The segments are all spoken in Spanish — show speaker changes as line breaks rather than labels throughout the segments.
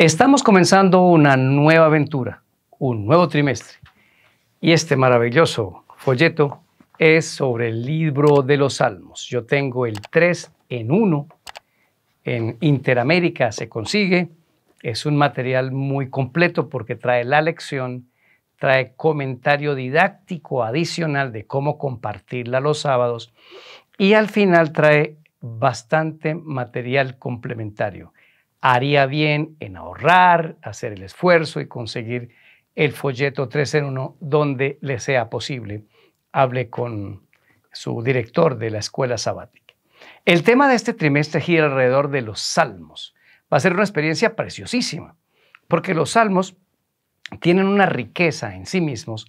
Estamos comenzando una nueva aventura, un nuevo trimestre. Y este maravilloso folleto es sobre el libro de los Salmos. Yo tengo el 3 en 1. En Interamérica se consigue. Es un material muy completo porque trae la lección, trae comentario didáctico adicional de cómo compartirla los sábados y al final trae bastante material complementario haría bien en ahorrar, hacer el esfuerzo y conseguir el folleto 3 en 1 donde le sea posible. Hable con su director de la escuela sabática. El tema de este trimestre gira alrededor de los salmos. Va a ser una experiencia preciosísima, porque los salmos tienen una riqueza en sí mismos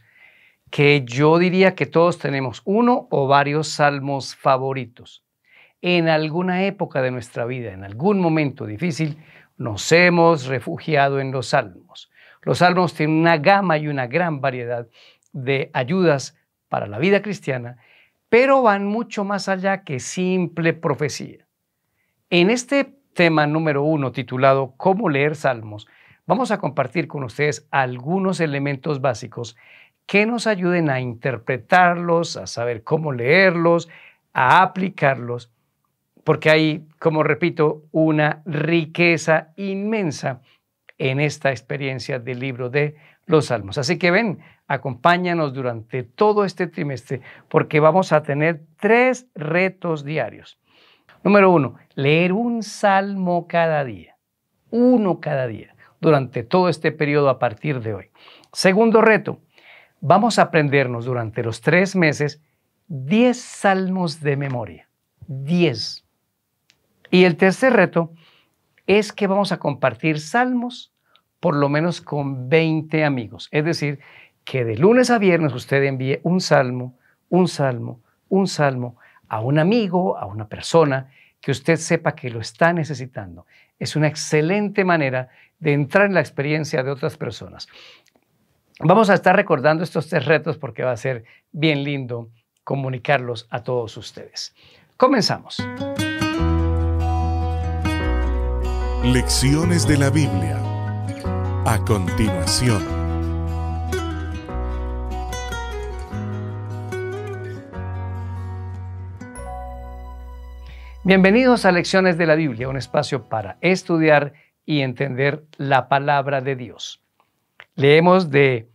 que yo diría que todos tenemos uno o varios salmos favoritos en alguna época de nuestra vida, en algún momento difícil, nos hemos refugiado en los salmos. Los salmos tienen una gama y una gran variedad de ayudas para la vida cristiana, pero van mucho más allá que simple profecía. En este tema número uno titulado ¿Cómo leer salmos? Vamos a compartir con ustedes algunos elementos básicos que nos ayuden a interpretarlos, a saber cómo leerlos, a aplicarlos porque hay, como repito, una riqueza inmensa en esta experiencia del libro de los salmos. Así que ven, acompáñanos durante todo este trimestre porque vamos a tener tres retos diarios. Número uno, leer un salmo cada día, uno cada día, durante todo este periodo a partir de hoy. Segundo reto, vamos a aprendernos durante los tres meses diez salmos de memoria, 10. Y el tercer reto es que vamos a compartir salmos por lo menos con 20 amigos. Es decir, que de lunes a viernes usted envíe un salmo, un salmo, un salmo a un amigo, a una persona que usted sepa que lo está necesitando. Es una excelente manera de entrar en la experiencia de otras personas. Vamos a estar recordando estos tres retos porque va a ser bien lindo comunicarlos a todos ustedes. Comenzamos. Lecciones de la Biblia. A continuación. Bienvenidos a Lecciones de la Biblia, un espacio para estudiar y entender la palabra de Dios. Leemos de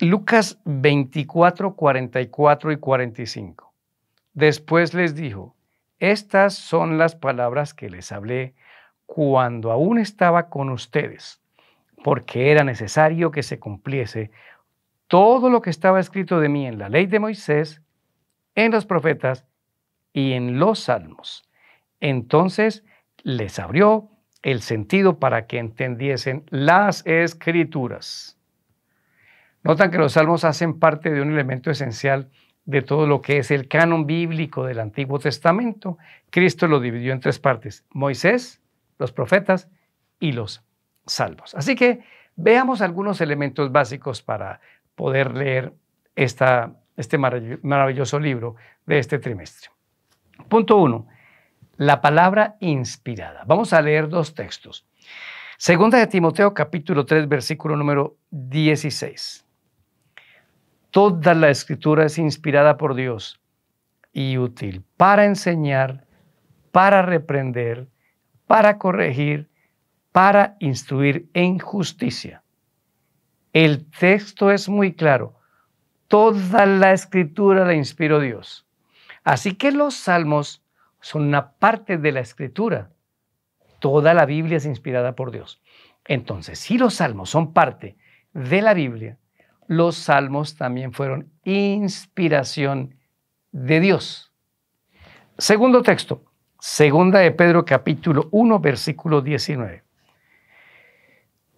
Lucas 24, 44 y 45. Después les dijo, estas son las palabras que les hablé cuando aún estaba con ustedes, porque era necesario que se cumpliese todo lo que estaba escrito de mí en la ley de Moisés, en los profetas y en los salmos. Entonces les abrió el sentido para que entendiesen las escrituras. Notan que los salmos hacen parte de un elemento esencial de todo lo que es el canon bíblico del Antiguo Testamento. Cristo lo dividió en tres partes, Moisés, los profetas y los salvos. Así que veamos algunos elementos básicos para poder leer esta, este maravilloso libro de este trimestre. Punto uno, la palabra inspirada. Vamos a leer dos textos. Segunda de Timoteo capítulo 3 versículo número 16. Toda la escritura es inspirada por Dios y útil para enseñar, para reprender, para corregir, para instruir en justicia. El texto es muy claro. Toda la escritura la inspiró Dios. Así que los salmos son una parte de la escritura. Toda la Biblia es inspirada por Dios. Entonces, si los salmos son parte de la Biblia, los salmos también fueron inspiración de Dios. Segundo texto, Segunda de Pedro capítulo 1, versículo 19.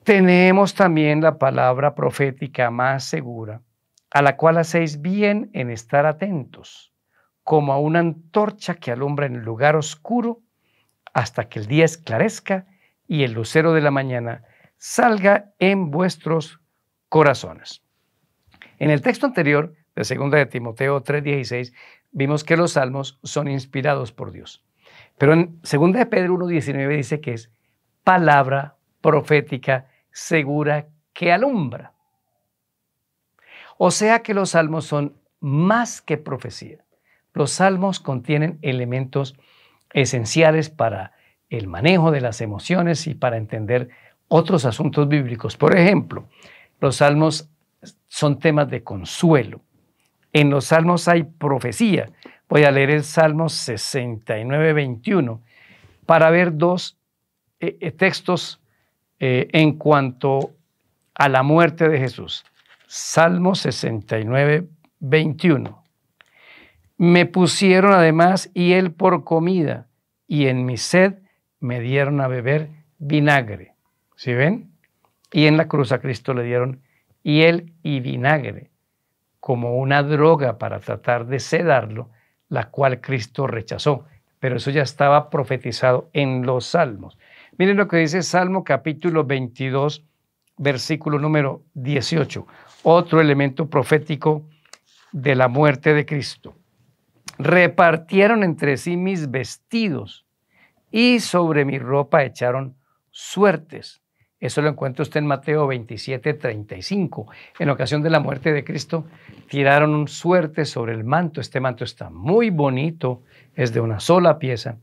Tenemos también la palabra profética más segura, a la cual hacéis bien en estar atentos, como a una antorcha que alumbra en el lugar oscuro hasta que el día esclarezca y el lucero de la mañana salga en vuestros corazones. En el texto anterior, de Segunda de Timoteo 3:16, vimos que los salmos son inspirados por Dios. Pero en 2 de Pedro 1.19 dice que es palabra profética segura que alumbra. O sea que los salmos son más que profecía. Los salmos contienen elementos esenciales para el manejo de las emociones y para entender otros asuntos bíblicos. Por ejemplo, los salmos son temas de consuelo. En los salmos hay profecía, Voy a leer el Salmo 69, 21 para ver dos eh, eh, textos eh, en cuanto a la muerte de Jesús. Salmo 69, 21. Me pusieron además él por comida y en mi sed me dieron a beber vinagre. ¿Sí ven? Y en la cruz a Cristo le dieron hiel y vinagre como una droga para tratar de sedarlo la cual Cristo rechazó. Pero eso ya estaba profetizado en los salmos. Miren lo que dice Salmo capítulo 22, versículo número 18. Otro elemento profético de la muerte de Cristo. Repartieron entre sí mis vestidos y sobre mi ropa echaron suertes. Eso lo encuentra usted en Mateo 27, 35. En ocasión de la muerte de Cristo, tiraron suerte sobre el manto. Este manto está muy bonito, es de una sola pieza.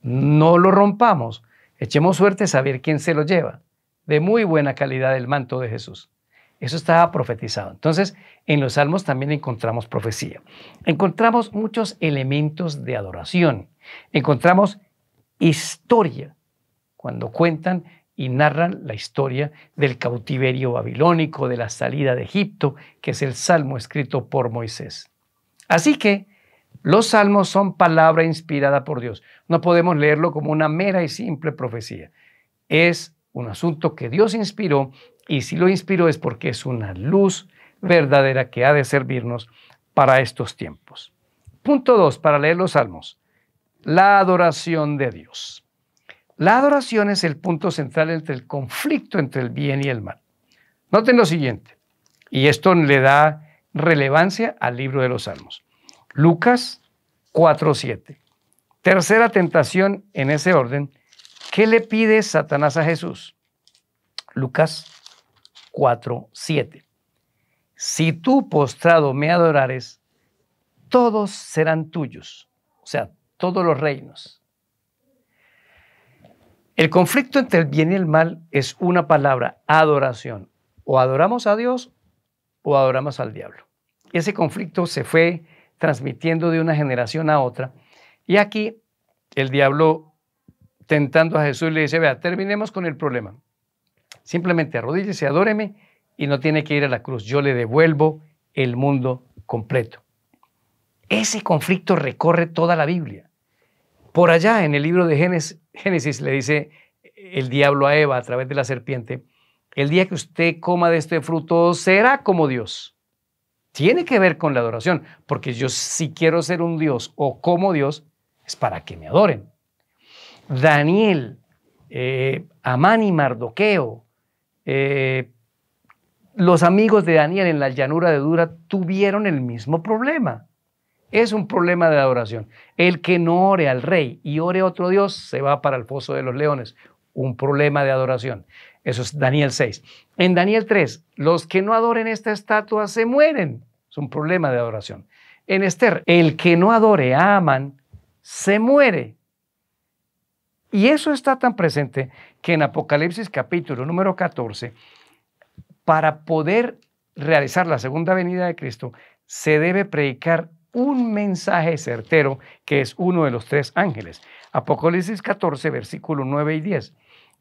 No lo rompamos, echemos suerte a ver quién se lo lleva. De muy buena calidad el manto de Jesús. Eso estaba profetizado. Entonces, en los salmos también encontramos profecía. Encontramos muchos elementos de adoración. Encontramos historia. Cuando cuentan y narran la historia del cautiverio babilónico, de la salida de Egipto, que es el salmo escrito por Moisés. Así que los salmos son palabra inspirada por Dios. No podemos leerlo como una mera y simple profecía. Es un asunto que Dios inspiró y si lo inspiró es porque es una luz verdadera que ha de servirnos para estos tiempos. Punto 2, para leer los salmos, la adoración de Dios. La adoración es el punto central entre el conflicto entre el bien y el mal. Noten lo siguiente, y esto le da relevancia al libro de los Salmos. Lucas 4:7. Tercera tentación en ese orden, ¿qué le pide Satanás a Jesús? Lucas 4:7. Si tú postrado me adorares, todos serán tuyos, o sea, todos los reinos el conflicto entre el bien y el mal es una palabra, adoración. O adoramos a Dios o adoramos al diablo. Ese conflicto se fue transmitiendo de una generación a otra. Y aquí el diablo tentando a Jesús le dice, vea, terminemos con el problema. Simplemente arrodíllese, adóreme y no tiene que ir a la cruz. Yo le devuelvo el mundo completo. Ese conflicto recorre toda la Biblia. Por allá en el libro de Génesis, le dice el diablo a Eva a través de la serpiente, el día que usted coma de este fruto será como Dios. Tiene que ver con la adoración, porque yo si quiero ser un Dios o como Dios, es para que me adoren. Daniel, eh, Amán y Mardoqueo, eh, los amigos de Daniel en la llanura de Dura tuvieron el mismo problema. Es un problema de adoración. El que no ore al rey y ore a otro Dios se va para el foso de los leones. Un problema de adoración. Eso es Daniel 6. En Daniel 3, los que no adoren esta estatua se mueren. Es un problema de adoración. En Esther, el que no adore a Amán se muere. Y eso está tan presente que en Apocalipsis capítulo número 14, para poder realizar la segunda venida de Cristo, se debe predicar un mensaje certero que es uno de los tres ángeles. Apocalipsis 14, versículo 9 y 10.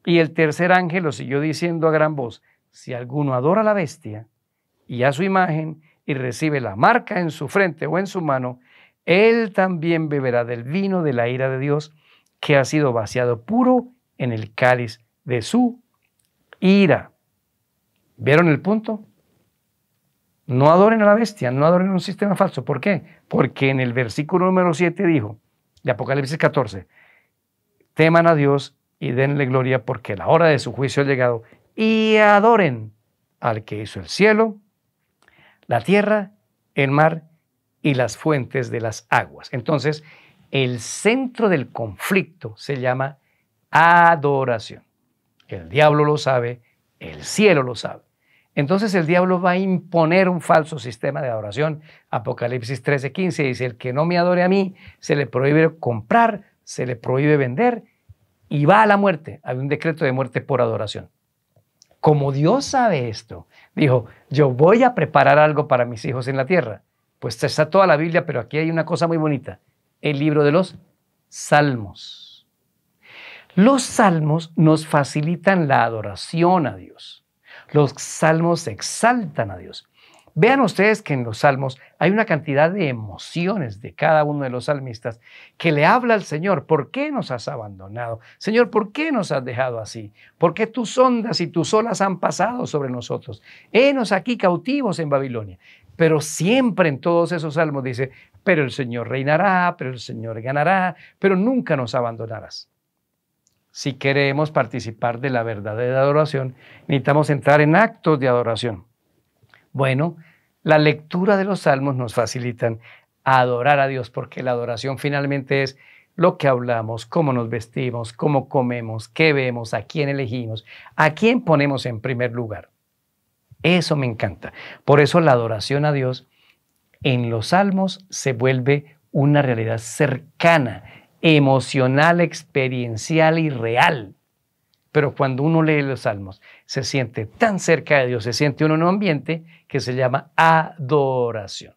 Y el tercer ángel lo siguió diciendo a gran voz, si alguno adora la bestia y a su imagen y recibe la marca en su frente o en su mano, él también beberá del vino de la ira de Dios que ha sido vaciado puro en el cáliz de su ira. ¿Vieron el punto? No adoren a la bestia, no adoren a un sistema falso. ¿Por qué? Porque en el versículo número 7 dijo, de Apocalipsis 14, teman a Dios y denle gloria porque la hora de su juicio ha llegado y adoren al que hizo el cielo, la tierra, el mar y las fuentes de las aguas. Entonces, el centro del conflicto se llama adoración. El diablo lo sabe, el cielo lo sabe. Entonces el diablo va a imponer un falso sistema de adoración. Apocalipsis 13:15 dice, el que no me adore a mí, se le prohíbe comprar, se le prohíbe vender y va a la muerte. Hay un decreto de muerte por adoración. Como Dios sabe esto, dijo, yo voy a preparar algo para mis hijos en la tierra. Pues está toda la Biblia, pero aquí hay una cosa muy bonita, el libro de los salmos. Los salmos nos facilitan la adoración a Dios. Los salmos exaltan a Dios. Vean ustedes que en los salmos hay una cantidad de emociones de cada uno de los salmistas que le habla al Señor, ¿por qué nos has abandonado? Señor, ¿por qué nos has dejado así? ¿Por qué tus ondas y tus olas han pasado sobre nosotros? Henos aquí cautivos en Babilonia. Pero siempre en todos esos salmos dice, pero el Señor reinará, pero el Señor ganará, pero nunca nos abandonarás si queremos participar de la verdadera adoración, necesitamos entrar en actos de adoración. Bueno, la lectura de los salmos nos facilitan adorar a Dios, porque la adoración finalmente es lo que hablamos, cómo nos vestimos, cómo comemos, qué vemos, a quién elegimos, a quién ponemos en primer lugar. Eso me encanta. Por eso la adoración a Dios en los salmos se vuelve una realidad cercana emocional, experiencial y real. Pero cuando uno lee los salmos, se siente tan cerca de Dios, se siente uno en un ambiente que se llama adoración.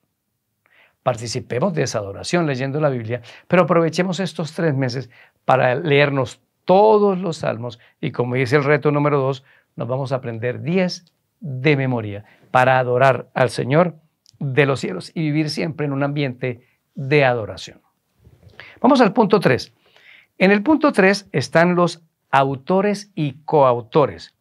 Participemos de esa adoración leyendo la Biblia, pero aprovechemos estos tres meses para leernos todos los salmos y como dice el reto número dos, nos vamos a aprender 10 de memoria para adorar al Señor de los cielos y vivir siempre en un ambiente de adoración. Vamos al punto 3. En el punto 3 están los autores y coautores.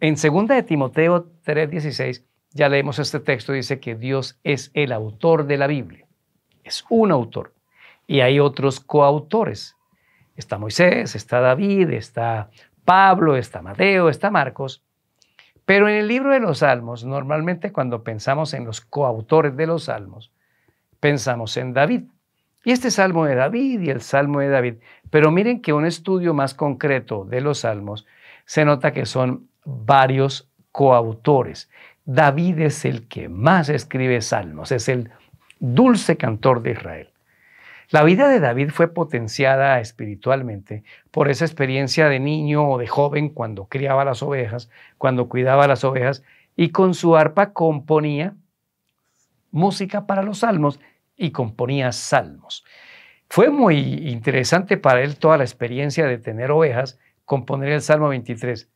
En 2 de Timoteo 3:16 ya leemos este texto, dice que Dios es el autor de la Biblia. Es un autor. Y hay otros coautores. Está Moisés, está David, está Pablo, está Mateo, está Marcos. Pero en el libro de los Salmos, normalmente cuando pensamos en los coautores de los Salmos, pensamos en David. Y este Salmo de David y el Salmo de David. Pero miren que un estudio más concreto de los Salmos se nota que son varios coautores. David es el que más escribe salmos, es el dulce cantor de Israel. La vida de David fue potenciada espiritualmente por esa experiencia de niño o de joven cuando criaba las ovejas, cuando cuidaba las ovejas y con su arpa componía música para los salmos y componía salmos. Fue muy interesante para él toda la experiencia de tener ovejas, componer el Salmo 23.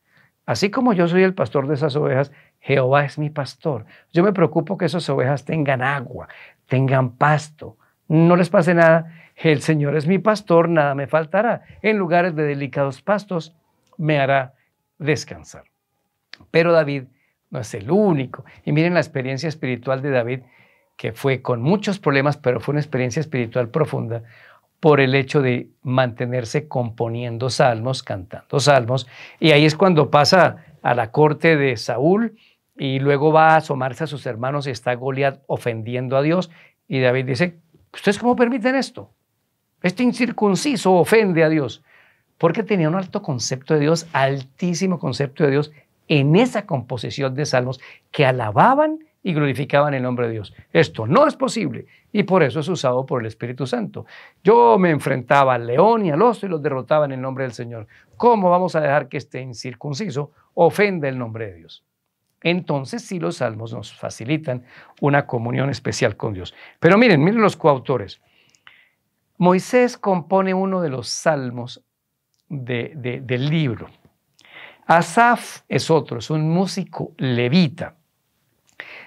Así como yo soy el pastor de esas ovejas, Jehová es mi pastor. Yo me preocupo que esas ovejas tengan agua, tengan pasto, no les pase nada. El Señor es mi pastor, nada me faltará. En lugares de delicados pastos me hará descansar. Pero David no es el único. Y miren la experiencia espiritual de David que fue con muchos problemas, pero fue una experiencia espiritual profunda por el hecho de mantenerse componiendo salmos, cantando salmos. Y ahí es cuando pasa a la corte de Saúl y luego va a asomarse a sus hermanos y está Goliat ofendiendo a Dios. Y David dice, ¿ustedes cómo permiten esto? Este incircunciso ofende a Dios. Porque tenía un alto concepto de Dios, altísimo concepto de Dios en esa composición de salmos que alababan y glorificaban el nombre de Dios. Esto no es posible y por eso es usado por el Espíritu Santo. Yo me enfrentaba al león y al oso y los derrotaba en el nombre del Señor. ¿Cómo vamos a dejar que este incircunciso ofenda el nombre de Dios? Entonces sí los salmos nos facilitan una comunión especial con Dios. Pero miren, miren los coautores. Moisés compone uno de los salmos del libro. Asaf es otro, es un músico levita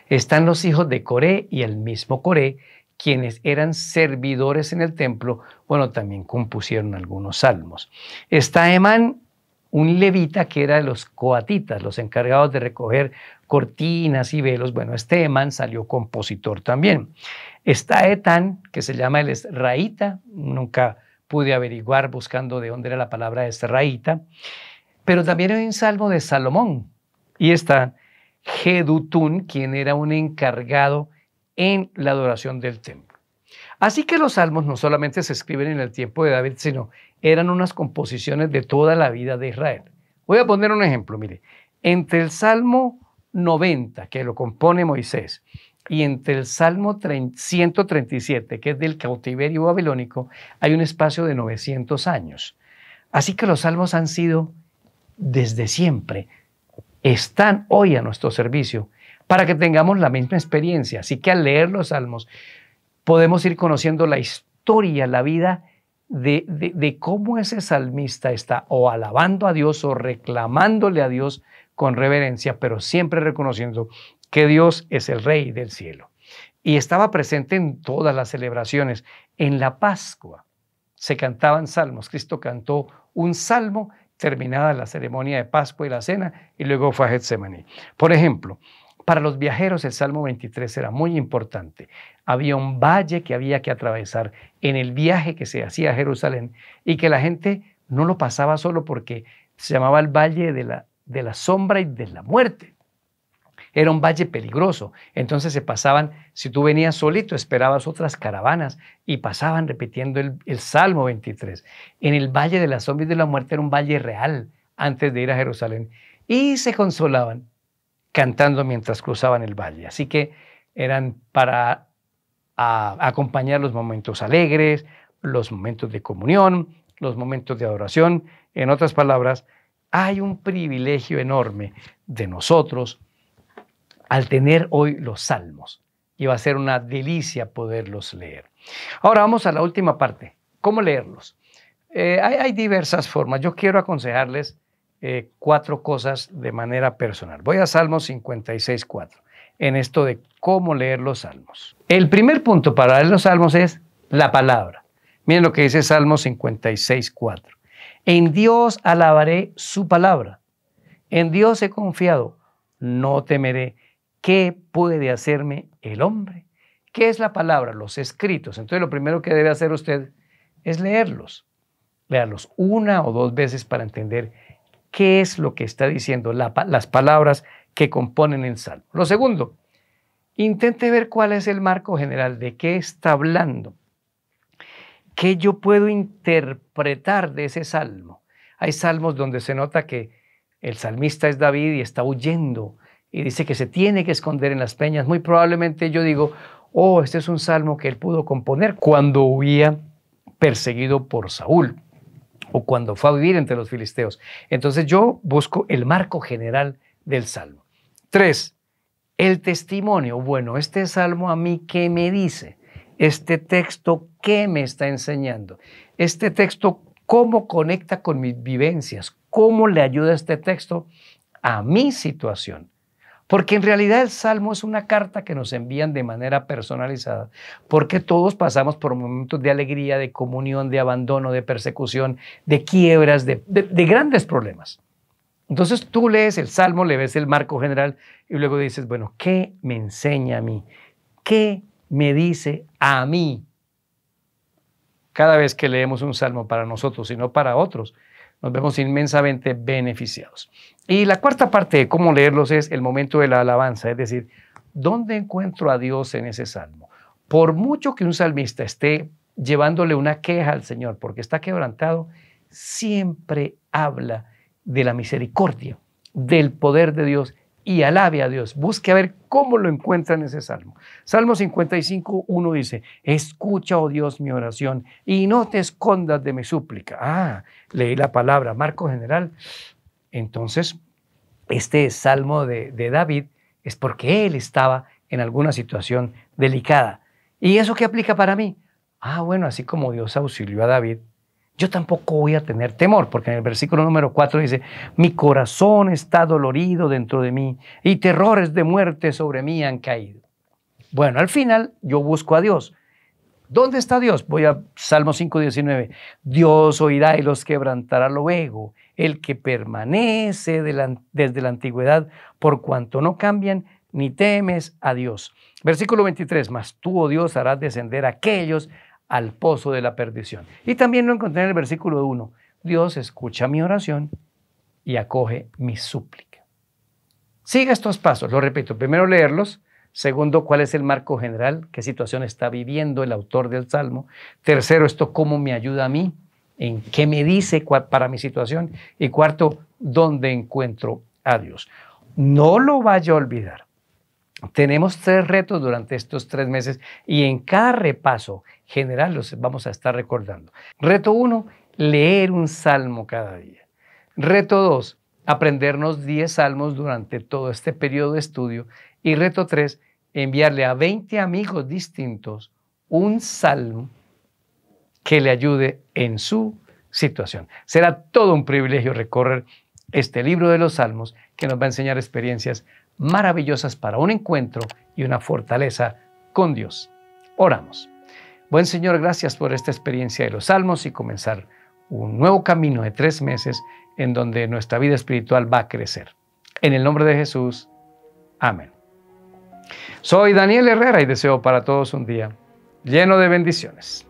están los hijos de Coré y el mismo Coré, quienes eran servidores en el templo, bueno, también compusieron algunos salmos. Está Eman, un levita que era de los coatitas, los encargados de recoger cortinas y velos. Bueno, este Emán salió compositor también. Está Etán, que se llama el Esraíta, nunca pude averiguar buscando de dónde era la palabra Esraíta, pero también hay un salmo de Salomón y está Gedutún, quien era un encargado en la adoración del templo. Así que los salmos no solamente se escriben en el tiempo de David, sino eran unas composiciones de toda la vida de Israel. Voy a poner un ejemplo, mire, entre el Salmo 90, que lo compone Moisés, y entre el Salmo 137, que es del cautiverio babilónico, hay un espacio de 900 años. Así que los salmos han sido desde siempre están hoy a nuestro servicio para que tengamos la misma experiencia. Así que al leer los salmos podemos ir conociendo la historia, la vida de, de, cómo ese salmista está o alabando a Dios o reclamándole a Dios con reverencia, pero siempre reconociendo que Dios es el Rey del cielo. Y estaba presente en todas las celebraciones. En la Pascua se cantaban salmos. Cristo cantó un salmo terminada la ceremonia de Pascua y la cena, y luego fue a Getsemaní. Por ejemplo, para los viajeros el Salmo 23 era muy importante. Había un valle que había que atravesar en el viaje que se hacía a Jerusalén y que la gente no lo pasaba solo porque se llamaba el valle de la, de la sombra y de la muerte. Era un valle peligroso. Entonces se pasaban, si tú venías solito, esperabas otras caravanas y pasaban repitiendo el, Salmo 23. En el valle de las zombies de la muerte era un valle real antes de ir a Jerusalén. Y se consolaban cantando mientras cruzaban el valle. Así que eran para acompañar los momentos alegres, los momentos de comunión, los momentos de adoración. En otras palabras, hay un privilegio enorme de nosotros al tener hoy los salmos. Y va a ser una delicia poderlos leer. Ahora vamos a la última parte. ¿Cómo leerlos? Eh, hay, diversas formas. Yo quiero aconsejarles eh, cuatro cosas de manera personal. Voy a Salmos 56.4 en esto de cómo leer los salmos. El primer punto para leer los salmos es la palabra. Miren lo que dice Salmos 56.4. En Dios alabaré su palabra. En Dios he confiado. No temeré ¿qué puede hacerme el hombre? ¿Qué es la palabra? Los escritos. Entonces lo primero que debe hacer usted es leerlos. Leerlos una o dos veces para entender qué es lo que está diciendo las palabras que componen el salmo. Lo segundo, intente ver cuál es el marco general, de qué está hablando, qué yo puedo interpretar de ese salmo. Hay salmos donde se nota que el salmista es David y está huyendo y dice que se tiene que esconder en las peñas, muy probablemente yo digo, oh, este es un salmo que él pudo componer cuando huía perseguido por Saúl o cuando fue a vivir entre los filisteos. Entonces yo busco el marco general del salmo. Tres, el testimonio. Bueno, este salmo a mí, ¿qué me dice? Este texto, ¿qué me está enseñando? Este texto, ¿cómo conecta con mis vivencias? ¿Cómo le ayuda este texto a mi situación? Porque en realidad el Salmo es una carta que nos envían de manera personalizada, porque todos pasamos por momentos de alegría, de comunión, de abandono, de persecución, de quiebras, de, grandes problemas. Entonces tú lees el Salmo, le ves el marco general y luego dices, bueno, ¿qué me enseña a mí? ¿Qué me dice a mí? Cada vez que leemos un Salmo para nosotros y no para otros, nos vemos inmensamente beneficiados. Y la cuarta parte de cómo leerlos es el momento de la alabanza, es decir, ¿dónde encuentro a Dios en ese salmo? Por mucho que un salmista esté llevándole una queja al Señor porque está quebrantado, siempre habla de la misericordia, del poder de Dios y alabe a Dios. Busque a ver cómo lo encuentra en ese salmo. Salmo 55, 1 dice, escucha, oh Dios, mi oración y no te escondas de mi súplica. Ah, leí la palabra, marco general. Entonces, este salmo de, de David es porque él estaba en alguna situación delicada. ¿Y eso qué aplica para mí? Ah, bueno, así como Dios auxilió a David yo tampoco voy a tener temor, porque en el versículo número 4 dice, mi corazón está dolorido dentro de mí y terrores de muerte sobre mí han caído. Bueno, al final yo busco a Dios. ¿Dónde está Dios? Voy a Salmo 5.19. Dios oirá y los quebrantará luego, el que permanece desde la antigüedad, por cuanto no cambian ni temes a Dios. Versículo 23, mas tú, oh Dios, harás descender a aquellos al pozo de la perdición. Y también lo encontré en el versículo 1. Dios escucha mi oración y acoge mi súplica. Siga estos pasos, lo repito, primero leerlos, segundo, cuál es el marco general, qué situación está viviendo el autor del Salmo, tercero, esto cómo me ayuda a mí, en qué me dice para mi situación, y cuarto, dónde encuentro a Dios. No lo vaya a olvidar. Tenemos tres retos durante estos tres meses y en cada repaso general los vamos a estar recordando. Reto uno, leer un salmo cada día. Reto 2, aprendernos 10 salmos durante todo este periodo de estudio. Y reto tres, enviarle a 20 amigos distintos un salmo que le ayude en su situación. Será todo un privilegio recorrer este libro de los Salmos que nos va a enseñar experiencias maravillosas para un encuentro y una fortaleza con Dios. Oramos. Buen Señor, gracias por esta experiencia de los Salmos y comenzar un nuevo camino de tres meses en donde nuestra vida espiritual va a crecer. En el nombre de Jesús, amén. Soy Daniel Herrera y deseo para todos un día lleno de bendiciones.